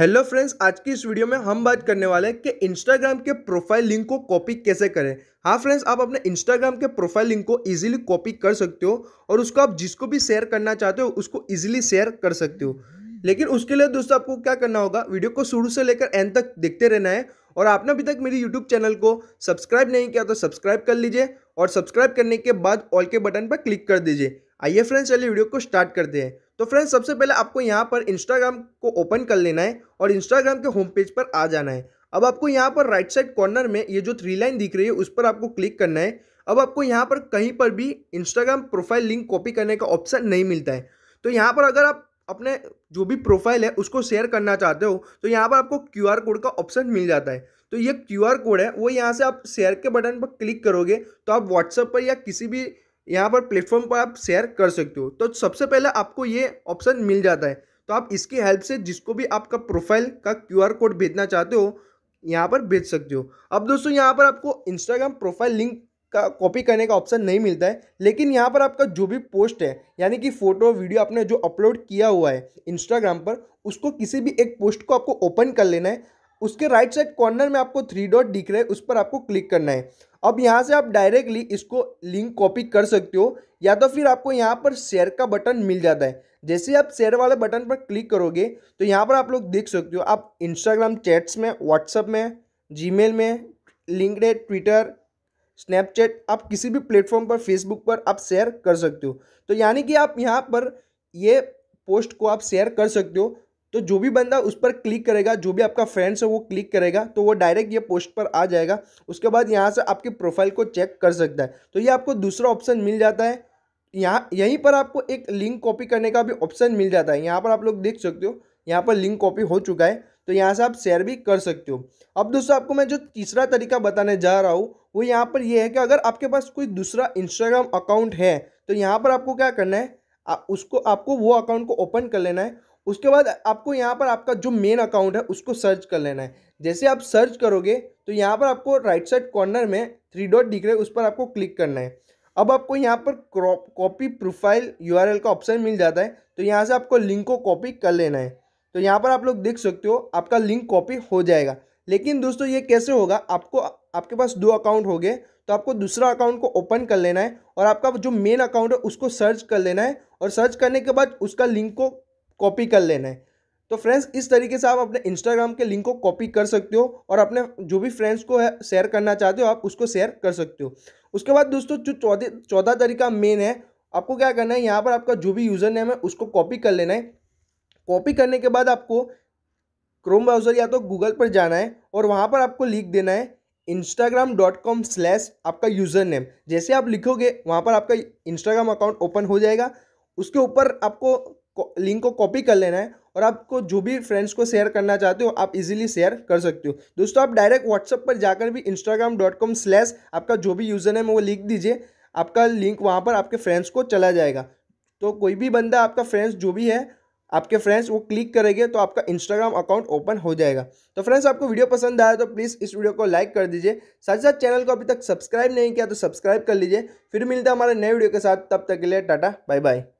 hello friends आज की इस वीडियो में हम बात करने वाले हैं कि इंस्टाग्राम के प्रोफाइल लिंक को कॉपी कैसे करें हाँ फ्रेंड्स आप अपने इंस्टाग्राम के प्रोफाइल लिंक को इजीली कॉपी कर सकते हो और उसको आप जिसको भी शेयर करना चाहते हो उसको इजीली शेयर कर सकते हो लेकिन उसके लिए दोस्तों आपको क्या करना होगा वीडियो को शुरू से लेकर एंड तक देखते रहना है और आपने अभी तक मेरे यूट्यूब चैनल को सब्सक्राइब नहीं किया तो सब्सक्राइब कर लीजिए और सब्सक्राइब करने के बाद ऑल के बटन पर क्लिक कर दीजिए आइए फ्रेंड्स चलिए वीडियो को स्टार्ट करते हैं तो फ्रेंड्स सबसे पहले आपको यहाँ पर इंस्टाग्राम को ओपन कर लेना है और इंस्टाग्राम के होम पेज पर आ जाना है अब आपको यहाँ पर राइट साइड कॉर्नर में ये जो थ्री लाइन दिख रही है उस पर आपको क्लिक करना है अब आपको यहाँ पर कहीं पर भी इंस्टाग्राम प्रोफाइल लिंक कॉपी करने का ऑप्शन नहीं मिलता है तो यहाँ पर अगर आप अपने जो भी प्रोफाइल है उसको शेयर करना चाहते हो तो यहाँ पर आपको क्यू आर कोड का ऑप्शन मिल जाता है तो ये क्यू आर कोड है वो यहाँ से आप शेयर के बटन पर क्लिक करोगे तो आप व्हाट्सएप पर या किसी भी यहाँ पर प्लेटफॉर्म पर आप शेयर कर सकते हो तो सबसे पहले आपको ये ऑप्शन मिल जाता है तो आप इसकी हेल्प से जिसको भी आपका प्रोफाइल का क्यूआर कोड भेजना चाहते हो यहाँ पर भेज सकते हो अब दोस्तों यहाँ पर आपको इंस्टाग्राम प्रोफाइल लिंक का कॉपी करने का ऑप्शन नहीं मिलता है लेकिन यहाँ पर आपका जो भी पोस्ट है यानी कि फ़ोटो वीडियो आपने जो अपलोड किया हुआ है इंस्टाग्राम पर उसको किसी भी एक पोस्ट को आपको ओपन कर लेना है उसके राइट साइड कॉर्नर में आपको थ्री डॉट दिख रहे हैं उस पर आपको क्लिक करना है अब यहाँ से आप डायरेक्टली इसको लिंक कॉपी कर सकते हो या तो फिर आपको यहाँ पर शेयर का बटन मिल जाता है जैसे आप शेयर वाले बटन पर क्लिक करोगे तो यहाँ पर आप लोग देख सकते हो आप इंस्टाग्राम चैट्स में व्हाट्सअप में जी में लिंकड ट्विटर स्नैपचैट आप किसी भी प्लेटफॉर्म पर फेसबुक पर आप शेयर कर सकते हो तो यानी कि आप यहाँ पर ये पोस्ट को आप शेयर कर सकते हो तो जो भी बंदा उस पर क्लिक करेगा जो भी आपका फ्रेंड्स है वो क्लिक करेगा तो वो डायरेक्ट ये पोस्ट पर आ जाएगा उसके बाद यहाँ से आपकी प्रोफाइल को चेक कर सकता है तो ये आपको दूसरा ऑप्शन मिल जाता है यहाँ यहीं पर आपको एक लिंक कॉपी करने का भी ऑप्शन मिल जाता है यहाँ पर आप लोग देख सकते हो यहाँ पर लिंक कॉपी हो चुका है तो यहाँ से आप शेयर भी कर सकते हो अब दोस्तों आपको मैं जो तीसरा तरीका बताने जा रहा हूँ वो यहाँ पर यह है कि अगर आपके पास कोई दूसरा इंस्टाग्राम अकाउंट है तो यहाँ पर आपको क्या करना है आ, उसको आपको वो अकाउंट को ओपन कर लेना है उसके बाद आपको यहाँ पर आपका जो मेन अकाउंट है उसको सर्च कर लेना है जैसे आप सर्च करोगे तो यहाँ पर आपको राइट साइड कॉर्नर में थ्री डॉट दिख रहे उस पर आपको क्लिक करना है अब आपको यहाँ पर कॉपी प्रोफाइल यूआरएल का ऑप्शन मिल जाता है तो यहाँ से आपको लिंक को कॉपी कर लेना है तो यहाँ पर आप लोग देख सकते हो आपका लिंक कॉपी हो जाएगा लेकिन दोस्तों ये कैसे होगा आपको आपके पास दो अकाउंट हो गए तो आपको दूसरा अकाउंट को ओपन कर लेना है और आपका जो मेन अकाउंट है उसको सर्च कर लेना है और सर्च करने के बाद उसका लिंक को कॉपी कर लेना है तो फ्रेंड्स इस तरीके से आप अपने इंस्टाग्राम के लिंक को कॉपी कर सकते हो और अपने जो भी फ्रेंड्स को शेयर करना चाहते हो आप उसको शेयर कर सकते हो उसके बाद दोस्तों जो चौदह चौदह तरीका मेन है आपको क्या करना है यहाँ पर आपका जो भी यूज़र नेम है उसको कॉपी कर लेना है कॉपी करने के बाद आपको क्रोम ब्राउज़र या तो गूगल पर जाना है और वहाँ पर आपको लिख देना है इंस्टाग्राम डॉट कॉम स्लैश आपका यूज़र नेम जैसे आप लिखोगे वहाँ पर आपका इंस्टाग्राम अकाउंट ओपन हो जाएगा उसके ऊपर आपको लिंक को कॉपी कर लेना है और आपको जो भी फ्रेंड्स को शेयर करना चाहते हो आप इजीली शेयर कर सकते हो दोस्तों आप डायरेक्ट व्हाट्सअप पर जाकर भी इंस्टाग्राम डॉट कॉम स्लैश आपका जो भी यूज़र है वो लिख दीजिए आपका लिंक वहाँ पर आपके फ्रेंड्स को चला जाएगा तो कोई भी बंदा आपका फ्रेंड्स जो भी है आपके फ्रेंड्स वो क्लिक करेंगे तो आपका इंस्टाग्राम अकाउंट ओपन हो जाएगा तो फ्रेंड्स आपको वीडियो पसंद आया तो प्लीज़ इस वीडियो को लाइक कर दीजिए साथ साथ चैनल को अभी तक सब्सक्राइब नहीं किया तो सब्सक्राइब कर लीजिए फिर मिलता है हमारे नए वीडियो के साथ तब तक के लिए टाटा बाय बाय